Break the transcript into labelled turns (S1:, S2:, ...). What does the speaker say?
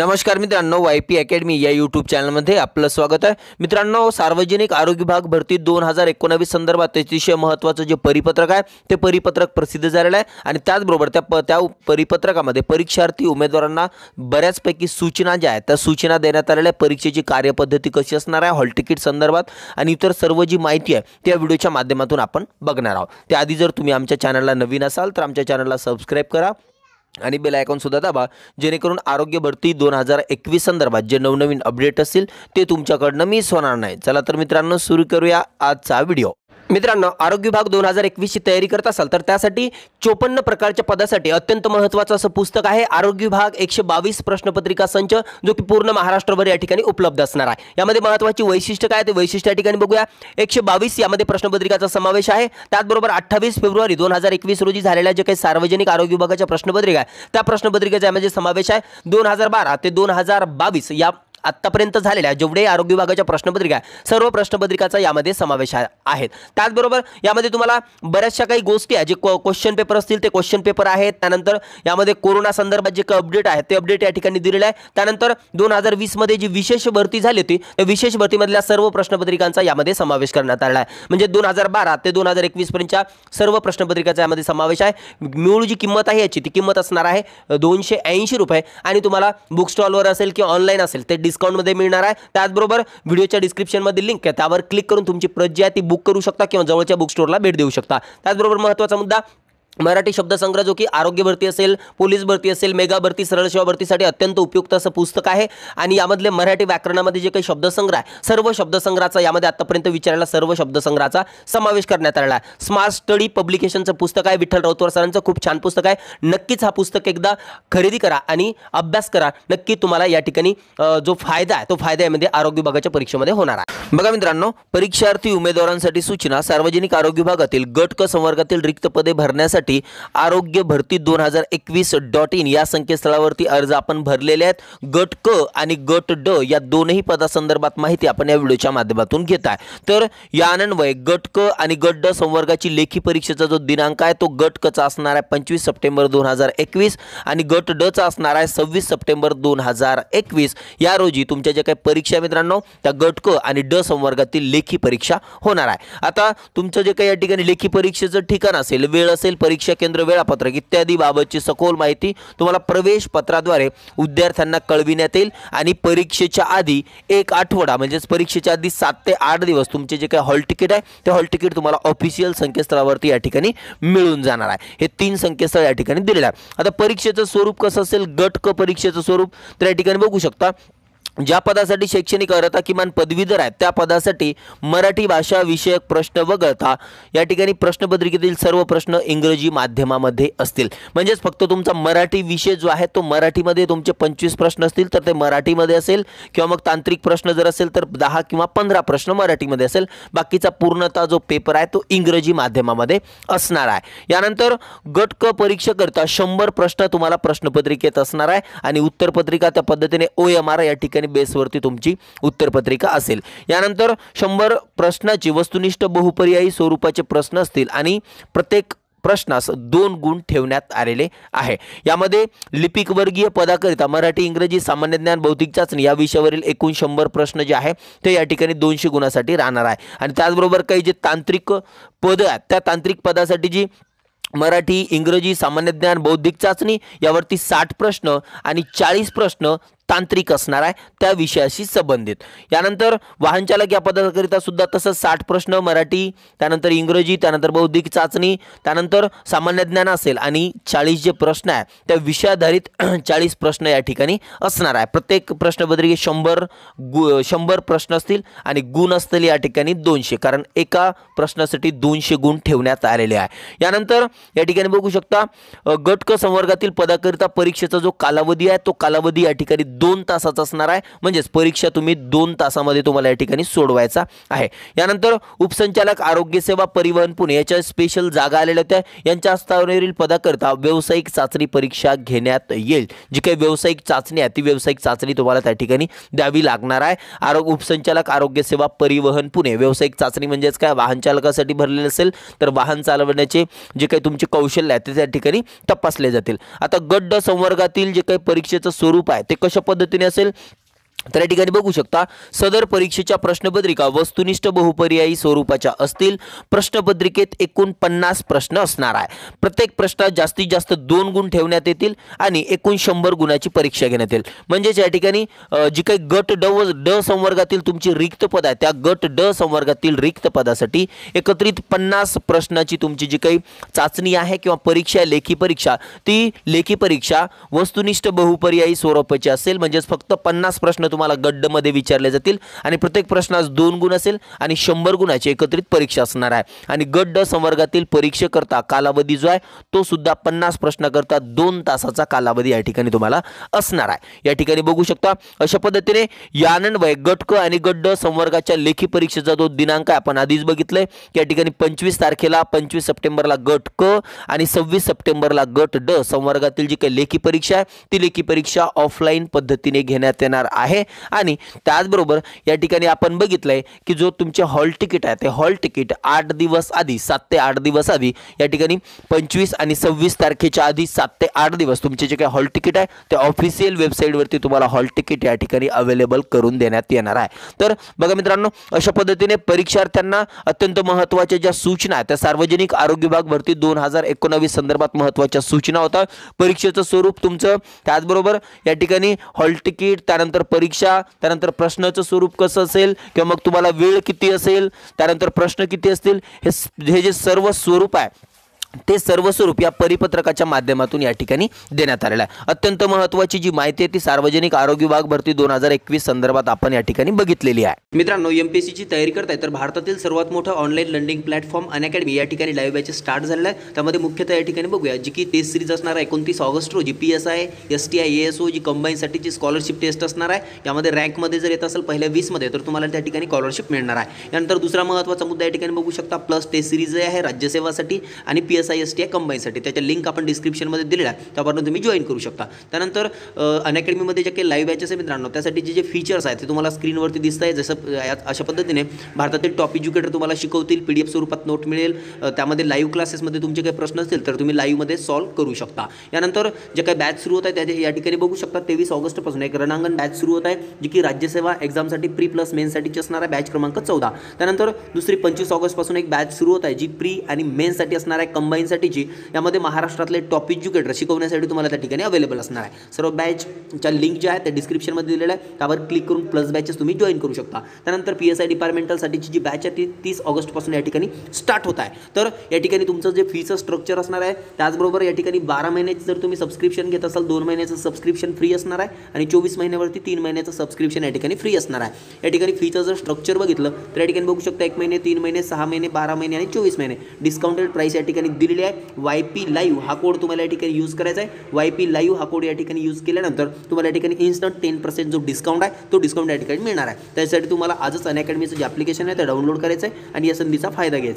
S1: नमस्कार मित्रांनो Y P academy या यूट्यूब चॅनलमध्ये आपलं स्वागत आहे मित्रांनो सार्वजनिक आरोग्य भाग भरती दोन हजार एकोणावीस संदर्भात अतिशय महत्त्वाचं जे परिपत्रक आहे ते परिपत्रक प्रसिद्ध झालेलं आहे आणि त्याचबरोबर त्या प त्या परिपत्रकामध्ये परीक्षार्थी उमेदवारांना बऱ्याचपैकी सूचना ज्या आहेत त्या सूचना देण्यात आलेल्या परीक्षेची कार्यपद्धती कशी असणार आहे हॉल तिकीट संदर्भात आणि इतर सर्व जी माहिती आहे त्या व्हिडिओच्या माध्यमातून आपण बघणार आहोत त्याआधी जर तुम्ही आमच्या चॅनलला नवीन असाल तर आमच्या चॅनलला सबस्क्राईब करा आणि बेल आयकॉनसुद्धा दाबा जेणेकरून आरोग्य भरती दोन हजार एकवीस संदर्भात जे नवनवीन अपडेट असतील ते तुमच्याकडनं मिस होणार नाही चला तर मित्रांनो सुरू करूया आजचा व्हिडिओ मित्रांनो आरोग्य विभाग दोन हजार एकवीसची तयारी करत असाल तर त्यासाठी चोपन्न प्रकारच्या पदासाठी अत्यंत महत्त्वाचं असं पुस्तक आहे आरोग्य विभाग एकशे बावीस प्रश्नपत्रिका संच जो की पूर्ण महाराष्ट्रभर या ठिकाणी उपलब्ध असणार आहे यामध्ये महत्वाची वैशिष्ट्य काय ते वैशिष्ट्य या ठिकाणी बघूया एकशे बावीस यामध्ये प्रश्नपत्रिकाचा समावेश आहे त्याचबरोबर अठ्ठावीस फेब्रुवारी दोन हजार एकवीस रोजी झालेल्या जे काही सार्वजनिक आरोग्य विभागाच्या प्रश्नपत्रिका आहे त्या प्रश्नपत्रिकेचा यामध्ये समावेश आहे दोन हजार बारा ते दोन हजार बावीस या आत्तापर्यंत झालेल्या जेवढे आरोग्य विभागाच्या प्रश्नपत्रिका सर्व प्रश्नपत्रिकाचा यामध्ये समावेश आहेत त्याचबरोबर यामध्ये तुम्हाला बऱ्याचशा काही गोष्टी आहेत जे क्वेश्चन पेपर असतील ते क्वेश्चन पेपर आहेत त्यानंतर यामध्ये कोरोना संदर्भात जे काही अपडेट आहे ते अपडेट या ठिकाणी दिलेलं आहे त्यानंतर दोन हजार वीसमध्ये जी विशेष भरती झाली होती त्या विशेष भरतीमधल्या सर्व प्रश्नपत्रिकांचा यामध्ये समावेश करण्यात आला आहे म्हणजे दोन हजार बारा ते दोन हजार एकवीसपर्यंतच्या सर्व प्रश्नपत्रिकाचा यामध्ये समावेश आहे मूळ जी किंमत आहे याची ती किंमत असणार आहे दोनशे ऐंशी रुपये आणि तुम्हाला बुक स्टॉलवर असेल किंवा ऑनलाईन असेल ते डिस्काउंटमध्ये मिळणार आहे त्याचबरोबर व्हिडिओच्या डिस्क्रिप्शनमध्ये लिंक आहे त्यावर क्लिक करून तुमची प्रत जी आहे ती बुक करू शकता किंवा जवळच्या बुक स्टोरला भेट देऊ शकता त्याचबरोबर महत्त्वाचा मुद्दा मराठी शब्दसंग्रह जो की आरोग्य भरती असेल पोलीस भरती असेल मेगा भरती सरळ सेवा भरतीसाठी अत्यंत उपयुक्त असं पुस्तक आहे आणि यामधले मराठी व्याकरणामध्ये जे काही शब्दसंग्रह आहे सर्व शब्दसंग्रहाचा यामध्ये आतापर्यंत विचारायला सर्व शब्दसंग्रहाचा समावेश करण्यात आला आहे स्मार्ट स्टडी पब्लिकेशनचं पुस्तक आहे विठ्ठल राऊतवर सरांचं खूप छान पुस्तक आहे नक्कीच हा पुस्तक एकदा खरेदी करा आणि अभ्यास करा नक्की तुम्हाला या ठिकाणी जो फायदा आहे तो फायदा यामध्ये आरोग्य विभागाच्या परीक्षेमध्ये होणार आहे बघा मित्रांनो परीक्षार्थी उमेदवारांसाठी सूचना सार्वजनिक आरोग्य विभागातील गट क संवर्गातील रिक्त पदे भरण्यासाठी आरोग्य भरती दोन हजार एकवीस डॉट इन या संकेतस्थळावरती अर्ज आपण भरलेले आहेत गट क आणि गट ड या दोनही पदासंदर्भात माहिती आपण या व्हिडिओच्या माध्यमातून घेत आहे तर या अनन्वये गट क आणि गट ड संवर्गाची लेखी परीक्षेचा जो दिनांक आहे तो गट कचा असणार आहे पंचवीस सप्टेंबर दोन हजार एकवीस आणि गट ड चा असणार आहे सव्वीस सप्टेंबर दोन हजार एकवीस या रोजी तुमच्या ज्या काही परीक्षा मित्रांनो त्या गट क आणि ड संवर्गातील लेखी परीक्षा होणार आहे आता तुमचं जे काही या ठिकाणी लेखी परीक्षेचं ठिकाण असेल वेळ असेल परीक्षा परीक्षा केंद्र वेळापत्रक इत्यादी बाबतची सखोल माहिती तुम्हाला प्रवेश पत्राद्वारे विद्यार्थ्यांना कळविण्यात येईल आणि परीक्षेच्या आधी एक आठवडा म्हणजेच परीक्षेच्या आधी सात ते आठ दिवस तुमचे जे काही हॉल तिकीट आहे ते हॉल तिकीट तुम्हाला ऑफिशियल संकेतस्थळावरती या ठिकाणी मिळून जाणार आहे हे तीन संकेतस्थळ या ठिकाणी दिलेलं आहे आता परीक्षेचं स्वरूप कसं असेल गट क परीक्षेचं स्वरूप तर या ठिकाणी बघू शकता ज्या पदासाठी शैक्षणिक अर्हता किमान पदवीधर आहेत त्या पदासाठी मराठी भाषा विषयक प्रश्न वगळता या ठिकाणी प्रश्नपत्रिकेतील सर्व प्रश्न इंग्रजी माध्यमामध्ये असतील म्हणजेच फक्त तुमचा मराठी विषय जो आहे तो मराठीमध्ये तुमचे पंचवीस प्रश्न असतील तर ते मराठीमध्ये असेल किंवा मग तांत्रिक प्रश्न जर असेल तर दहा किंवा पंधरा प्रश्न मराठीमध्ये असेल बाकीचा पूर्णतः जो पेपर आहे तो इंग्रजी माध्यमामध्ये असणार आहे यानंतर गट क परीक्षेकरता शंभर प्रश्न तुम्हाला प्रश्नपत्रिकेत असणार आहे आणि उत्तरपत्रिका त्या पद्धतीने ओ एम आर या ठिकाणी बेसवरती तुमची उत्तरपत्रिका असेल यानंतर शंभर प्रश्नाची वस्तुनिष्ठ बहुपर्यायी स्वरूपाचे प्रश्न असतील आणि प्रत्येक प्रश्नास दोन गुण ठेवण्यात आलेले आहे यामध्ये लिपिकवर्गीय पदाकरिता मराठी इंग्रजी सामान्य ज्ञान बौद्धिक चाचणी या विषयावरील एकूण शंभर प्रश्न जे आहे ते या ठिकाणी दोनशे गुणासाठी राहणार आहे आणि त्याचबरोबर काही जे तांत्रिक पद आहेत त्या तांत्रिक पदासाठी जी मराठी इंग्रजी सामान्य ज्ञान बौद्धिक चाचणी यावरती साठ प्रश्न आणि चाळीस प्रश्न तांत्रिक असणार आहे त्या विषयाशी संबंधित यानंतर वाहनचालक या पदाकरिता सुद्धा तसंच साठ प्रश्न मराठी त्यानंतर इंग्रजी त्यानंतर बौद्धिक चाचणी त्यानंतर सामान्य ज्ञान असेल आणि चाळीस जे प्रश्न आहे त्या विषयाधारित चाळीस प्रश्न या ठिकाणी असणार आहे प्रत्येक प्रश्नपत्रिके शंभर गु शंभर प्रश्न असतील आणि गुण असतील या ठिकाणी दोनशे कारण एका प्रश्नासाठी दोनशे गुण ठेवण्यात आलेले आहे यानंतर या ठिकाणी बघू शकता गटक संवर्गातील पदाकरिता परीक्षेचा जो कालावधी आहे तो कालावधी या ठिकाणी दोन तासाचा असणार आहे म्हणजेच परीक्षा तुम्ही दोन तासामध्ये तुम्हाला या ठिकाणी सोडवायचा आहे यानंतर उपसंचालक आरोग्य सेवा परिवहन पुणे याच्या स्पेशल जागा आलेल्या होत्या यांच्या हस्तावरील पदाकरता व्यावसायिक चाचणी परीक्षा घेण्यात येईल जी काही व्यावसायिक चाचणी आहे ती व्यावसायिक चाचणी तुम्हाला त्या ठिकाणी द्यावी लागणार आहे आरोग्य उपसंचालक आरोग्य सेवा परिवहन पुणे व्यावसायिक चाचणी म्हणजेच काय वाहन चालकासाठी भरलेले असेल तर वाहन चालवण्याचे जे काही तुमचे कौशल्य आहे ते त्या ठिकाणी तपासले जातील आता गड्ड संवर्गातील जे काही परीक्षेचं स्वरूप आहे ते कशा पद्धतीने असेल तर या ठिकाणी बघू शकता सदर परीक्षेच्या प्रश्नपत्रिका वस्तुनिष्ठ बहुपर्यायी स्वरूपाच्या असतील प्रश्नपत्रिकेत एकूण पन्नास प्रश्न असणार आहे प्रत्येक प्रश्नात जास्तीत जास्त दोन गुण ठेवण्यात येतील आणि एकूण शंभर गुणाची परीक्षा घेण्यात येईल म्हणजेच या ठिकाणी जी काही गट ड ड संवर्गातील तुमची रिक्त पद आहे त्या गट ड संवर्गातील रिक्त पदासाठी एकत्रित पन्नास प्रश्नाची तुमची जी काही चाचणी आहे किंवा परीक्षा लेखी परीक्षा ती लेखी परीक्षा वस्तुनिष्ठ बहुपर्यायी स्वरूपाची असेल म्हणजेच फक्त पन्नास प्रश्न तुम्हाला गड्डमध्ये विचारले जातील आणि प्रत्येक प्रश्नास दोन गुण असेल आणि शंभर गुणाची एकत्रित परीक्षा असणार आहे आणि गड्ड संवर्गातील परीक्षेकरता कालावधी जो आहे तो सुद्धा पन्नास प्रश्नाकरता दोन तासाचा कालावधी या ठिकाणी तुम्हाला असणार आहे या ठिकाणी बघू शकता अशा पद्धतीने यानन्वय गटक आणि गड्ड संवर्गाच्या लेखी परीक्षेचा जो दिनांक आहे आपण आधीच बघितलंय या ठिकाणी पंचवीस तारखेला पंचवीस सप्टेंबरला गट क आणि सव्वीस सप्टेंबरला गट ड संवर्गातील जी काही लेखी परीक्षा आहे ती लेखी परीक्षा ऑफलाईन पद्धतीने घेण्यात येणार आहे आणि त्याचबरोबर या ठिकाणी आपण बघितलंय की जो तुमचे हॉल तिकीट आहे ते हॉल तिकीट आठ दिवस आधी सात ते आठ दिवस आधी या ठिकाणी पंचवीस आणि सव्वीस तारखेच्या आधी सात ते आठ दिवस तुमचे जे काही हॉल तिकीट आहे ते ऑफिशियल वेबसाईटवरती तुम्हाला हॉल तिकीट या ठिकाणी अवेलेबल करून देण्यात येणार आहे तर बघा मित्रांनो अशा पद्धतीने परीक्षार्थ्यांना अत्यंत महत्त्वाच्या ज्या सूचना आहेत त्या सार्वजनिक आरोग्य विभाग भरती दोन हजार एकोणावीस संदर्भात महत्वाच्या सूचना होतात परीक्षेचं स्वरूप तुमचं त्याचबरोबर या ठिकाणी हॉल तिकीट त्यानंतर परीक्षा परीक्षा त्यानंतर प्रश्नाचं स्वरूप कसं असेल किंवा मग तुम्हाला वेळ किती असेल त्यानंतर प्रश्न किती असतील हे हे जे सर्व स्वरूप आहे ते सर्व स्वरूप या परिपत्रकाच्या माध्यमातून या ठिकाणी देण्यात आलेलं आहे अत्यंत महत्त्वाची जी माहिती आहे ती सार्वजनिक आरोग्य विभाग भरती दोन हजार एकवीस संदर्भात आपण या ठिकाणी बघितलेली आहे मित्रांनो एम पी सीची तयारी करताय तर भारतातील सर्वात मोठं online learning platform Unacademy या ठिकाणी लाईव्ह बॅचेस स्टार्ट झालेला आहे त्यामध्ये मुख्यतः या ठिकाणी बघूया जी की टेस्ट सिरीज असणार आहे एकोणतीस ऑगस्ट रोजी P S I S T I S O G G scholarship test असणार आहे यामध्ये रँकमध्ये जर येत असेल पहिल्या वीसमध्ये तर तुम्हाला त्या ठिकाणी स्कॉलरशिप मिळणार आहे यानंतर दुसरा महत्त्वाचा मुद्दा या ठिकाणी बघू शकता प्लस टेस्ट सिरीज आहे राज्यसेवासाठी आणि P S I S T आहे कंबाईनसाठी त्याच्या लिंक आपण डिस्क्रिप्शनमध्ये दिलेला आहे त्यावरून तुम्ही जॉईन करू शकता त्यानंतर अनअकॅडमीमध्ये जे काही लाईव्ह बॅचेस मित्रांनो त्यासाठी जे जे फीचर्स आहेत ते तुम्हाला स्क्रीनवरती दिसत आहे जसं अशा पद्धतीने भारतातील टॉप एज्युकेटर तुम्हाला शिकवतील पी डी एफ स्वरूपात नोट मिळेल त्यामध्ये लाईव्ह क्लासेसमध्ये तुमचे काही प्रश्न असतील तर तुम्ही लाईव्हमध्ये सॉल्व्ह करू शकता यानंतर जे काही बॅच सुरू होत आहे त्याचे या ठिकाणी बघू शकता तेवीस ऑगस्टपासून एक रणांगण बॅच सुरू होत आहे जी की राज्यसेवा एक्झामसाठी प्री प्लस मेनसाठीची असणारा बॅच क्रमांक चौदा त्यानंतर दुसरी पंचवीस ऑगस्टपासून एक बॅच सुरू होत आहे जी प्री आणि मेनसाठी असणार आहे कंबाईनसाठीची यामध्ये महाराष्ट्रातले टॉप एज्युकेटर शिकवण्यासाठी तुम्हाला त्या ठिकाणी अवेलेबल असणार आहे सर्व बॅचच्या लिंक ज्या आहेत त्या डिस्क्रिप्शनमध्ये दिलेलं आहे त्यावर क्लिक करून प्लस बॅचेस तुम्ही जॉईन करू शकता त्यानंतर पी एस आय डिपार्टमेंटलसाठीची जी बॅच आहे ती तीस ऑगस्टपासून या ठिकाणी स्टार्ट होत आहे तर या ठिकाणी तुमचं जे फीचं स्ट्रक्चर असणार आहे त्याचबरोबर या ठिकाणी बारा महिन्याचं जर तुम्ही सबस्क्रिप्शन घेत असाल दोन महिन्याचं सबस्क्रिप्शन फ्री असणार आहे आणि चोवीस महिन्यावरती तीन महिन्याचं सबस्क्रिप्शन या ठिकाणी फ्री असणार आहे या ठिकाणी फीचं जर स्ट्रक्चर बघितलं तर या ठिकाणी बघू शकता एक महिने तीन महिने सहा महिने बारा महिने आणि चोवीस महिने डिस्काउंटेड प्राईस या ठिकाणी दिलेली आहे वाय पी लाईव्ह हा कोड तुम्हाला या ठिकाणी यूज करायचा आहे वाय पी लाईव्ह हा कोड या ठिकाणी यूज केल्यानंतर तुम्हाला या ठिकाणी इन्स्टंट टेन पर्सेंट जो डिस्काउंट आहे तो डिस्काउंट या ठिकाणी मिळणार आहे त्यासाठी तुम्हाला आजच अनकॅडमीचं जे ॲप्लिकेशन आहे ते डाउनलोड करायचं आहे आणि या संधीचा फायदा घ्यायचा